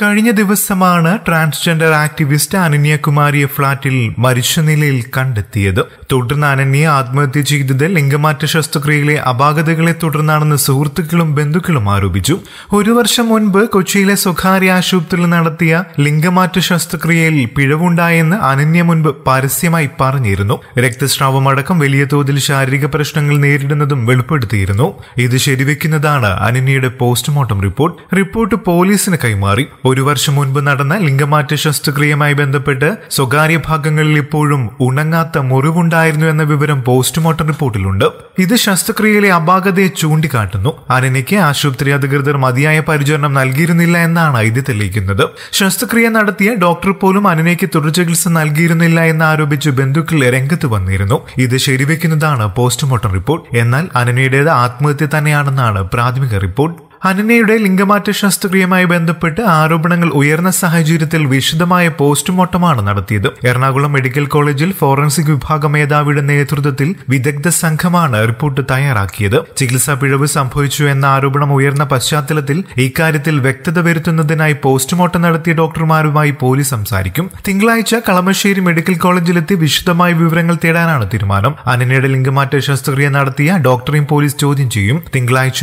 കഴിഞ്ഞ ദിവസമാണ് transgender activist അനന്യകുമാരിയെ ഫ്ളാറ്റിൽ മരിച്ച നിലയിൽ കണ്ടെത്തിയത് തുടർന്ന് അനന്യ ആത്മഹത്യ ചെയ്തത് ലിംഗമാറ്റ ശസ്ത്രക്രിയയിലെ അപാകതകളെ തുടർന്നാണെന്ന് സുഹൃത്തുക്കളും ബന്ധുക്കളും ആരോപിച്ചു ഒരു വർഷം മുൻപ് കൊച്ചിയിലെ സ്വകാര്യ ആശുപത്രിയിൽ നടത്തിയ ലിംഗമാറ്റ ശസ്ത്രക്രിയയിൽ പിഴവുണ്ടായെന്ന് അനന്യ മുൻപ് പരസ്യമായി പറഞ്ഞിരുന്നു രക്തസ്രാവമടക്കം വലിയ തോതിൽ ശാരീരിക പ്രശ്നങ്ങൾ നേരിടുന്നതും വെളിപ്പെടുത്തിയിരുന്നു ഇത് ശരിവെക്കുന്നതാണ് അനന്യയുടെ പോസ്റ്റ്മോർട്ടം റിപ്പോർട്ട് റിപ്പോർട്ട് പോലീസിന് കൈമാറി ഒരു വർഷം മുൻപ് നടന്ന ലിംഗമാറ്റ ശസ്ത്രക്രിയയുമായി ബന്ധപ്പെട്ട് സ്വകാര്യ ഭാഗങ്ങളിൽ ഇപ്പോഴും ഉണങ്ങാത്ത മുറിവുണ്ടായിരുന്നു എന്ന വിവരം പോസ്റ്റ്മോർട്ടം റിപ്പോർട്ടിലുണ്ട് ഇത് ശസ്ത്രക്രിയയിലെ അപാകതയെ ചൂണ്ടിക്കാട്ടുന്നു അനനയ്ക്ക് ആശുപത്രി അധികൃതർ മതിയായ പരിചരണം നൽകിയിരുന്നില്ല എന്നാണ് ഇത് തെളിയിക്കുന്നത് ശസ്ത്രക്രിയ നടത്തിയ ഡോക്ടർ പോലും അനനയ്ക്ക് തുടർചികിത്സ നൽകിയിരുന്നില്ല എന്ന് ആരോപിച്ച് ബന്ധുക്കൾ രംഗത്ത് വന്നിരുന്നു ഇത് ശരിവെക്കുന്നതാണ് പോസ്റ്റ്മോർട്ടം റിപ്പോർട്ട് എന്നാൽ അനനയുടേത് ആത്മഹത്യ തന്നെയാണെന്നാണ് പ്രാഥമിക റിപ്പോർട്ട് അനനയുടെ ലിംഗമാറ്റ ശസ്ത്രക്രിയയുമായി ബന്ധപ്പെട്ട് ആരോപണങ്ങൾ ഉയർന്ന സാഹചര്യത്തിൽ വിശദമായ പോസ്റ്റ്മോർട്ടമാണ് നടത്തിയത് എറണാകുളം മെഡിക്കൽ കോളേജിൽ ഫോറൻസിക് വിഭാഗ മേധാവിയുടെ നേതൃത്വത്തിൽ വിദഗ്ധ സംഘമാണ് റിപ്പോർട്ട് തയ്യാറാക്കിയത് ചികിത്സാ പിഴവ് സംഭവിച്ചു എന്ന ആരോപണം ഉയർന്ന പശ്ചാത്തലത്തിൽ ഇക്കാര്യത്തിൽ വ്യക്തത വരുത്തുന്നതിനായി പോസ്റ്റ്മോർട്ടം നടത്തിയ ഡോക്ടർമാരുമായി പോലീസ് സംസാരിക്കും തിങ്കളാഴ്ച കളമശ്ശേരി മെഡിക്കൽ കോളേജിലെത്തി വിശദമായ വിവരങ്ങൾ തേടാനാണ് തീരുമാനം അനനയുടെ ലിംഗമാറ്റ ശസ്ത്രക്രിയ നടത്തിയ ഡോക്ടറെയും പോലീസ് ചോദ്യം ചെയ്യും തിങ്കളാഴ്ച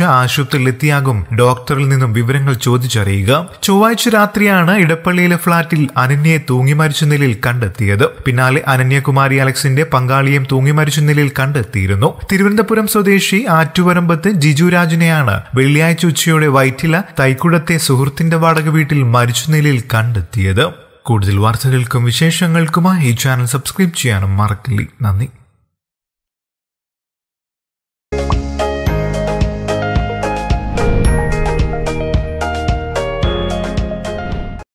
എത്തിയാകും ഡോക്ടറിൽ നിന്നും വിവരങ്ങൾ ചോദിച്ചറിയുക ചൊവ്വാഴ്ച രാത്രിയാണ് ഇടപ്പള്ളിയിലെ ഫ്ളാറ്റിൽ അനന്യയെ തൂങ്ങി മരിച്ച നിലയിൽ കണ്ടെത്തിയത് പിന്നാലെ അനന്യകുമാരി അലക്സിന്റെ പങ്കാളിയും തൂങ്ങി മരിച്ച നിലയിൽ കണ്ടെത്തിയിരുന്നു തിരുവനന്തപുരം സ്വദേശി ആറ്റുവരമ്പത്ത് ജിജു രാജിനെയാണ് വെള്ളിയാഴ്ച ഉച്ചയോടെ വൈറ്റില തൈക്കുടത്തെ സുഹൃത്തിന്റെ വാടക വീട്ടിൽ മരിച്ച നിലയിൽ കണ്ടെത്തിയത് കൂടുതൽ വാർത്തകൾക്കും വിശേഷങ്ങൾക്കുമായി ഈ ചാനൽ സബ്സ്ക്രൈബ് ചെയ്യാനും മറക്കില്ല നന്ദി